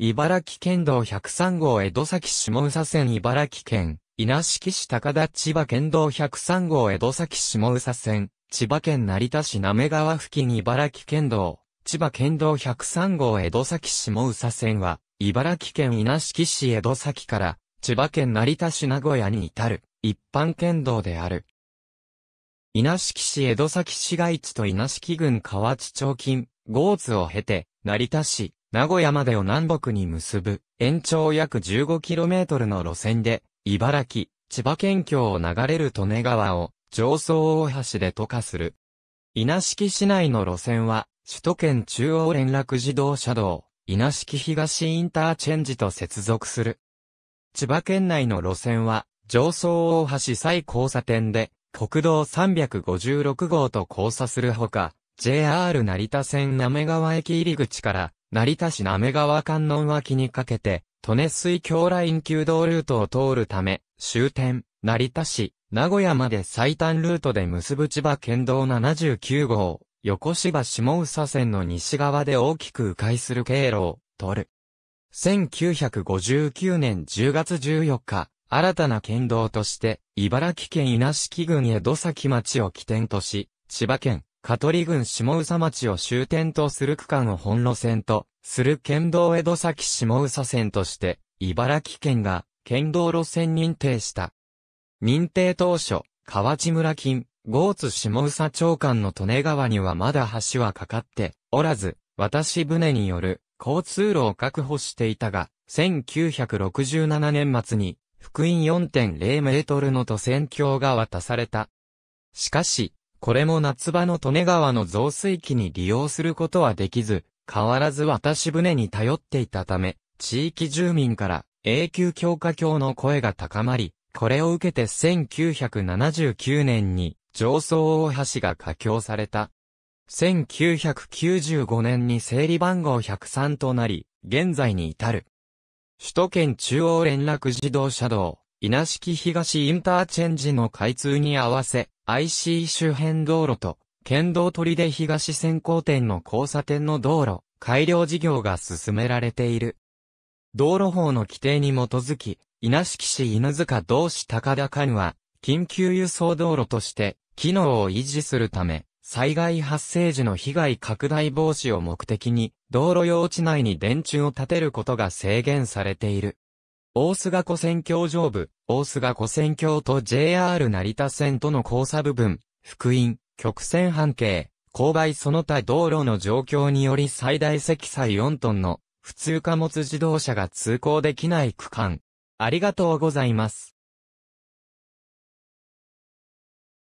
茨城県道103号江戸崎下宇佐線茨城県、稲敷市高田千葉県道103号江戸崎下宇佐線、千葉県成田市滑川付近茨城県道、千葉県道103号江戸崎下宇佐線は、茨城県稲敷市江戸崎から、千葉県成田市名古屋に至る、一般県道である。稲敷市江戸崎市街地と稲敷郡河内町近、豪津を経て、成田市、名古屋までを南北に結ぶ、延長約 15km の路線で、茨城、千葉県境を流れる利根川を、上層大橋で渡過する。稲敷市内の路線は、首都圏中央連絡自動車道、稲敷東インターチェンジと接続する。千葉県内の路線は、上層大橋再交差点で、国道356号と交差するほか、JR 成田線滑川駅入り口から成田市滑川観音脇にかけて、利根水峡ライン旧道ルートを通るため、終点、成田市、名古屋まで最短ルートで結ぶ千葉県道79号、横芝下宇佐線の西側で大きく迂回する経路を、取る。1959年10月14日、新たな県道として、茨城県稲敷郡へ土崎町を起点とし、千葉県、香取郡下宇佐町を終点とする区間を本路線とする県道江戸崎下宇佐線として、茨城県が県道路線認定した。認定当初、河内村近、豪津下宇佐町間の利根川にはまだ橋はかかっておらず、渡し船による交通路を確保していたが、1967年末に、福音4.0メートルの渡船橋が渡された。しかし、これも夏場の利根川の増水期に利用することはできず、変わらず渡し船に頼っていたため、地域住民から永久強化橋の声が高まり、これを受けて1979年に上層大橋が架橋された。1995年に整理番号103となり、現在に至る。首都圏中央連絡自動車道、稲敷東インターチェンジの開通に合わせ、IC 周辺道路と、県道取出東線交点の交差点の道路、改良事業が進められている。道路法の規定に基づき、稲敷市犬塚道市高田間は、緊急輸送道路として、機能を維持するため、災害発生時の被害拡大防止を目的に、道路用地内に電柱を建てることが制限されている。大須賀湖線橋上部、大須賀湖線橋と JR 成田線との交差部分、福音、曲線半径、勾配その他道路の状況により最大積載4トンの普通貨物自動車が通行できない区間。ありがとうございます。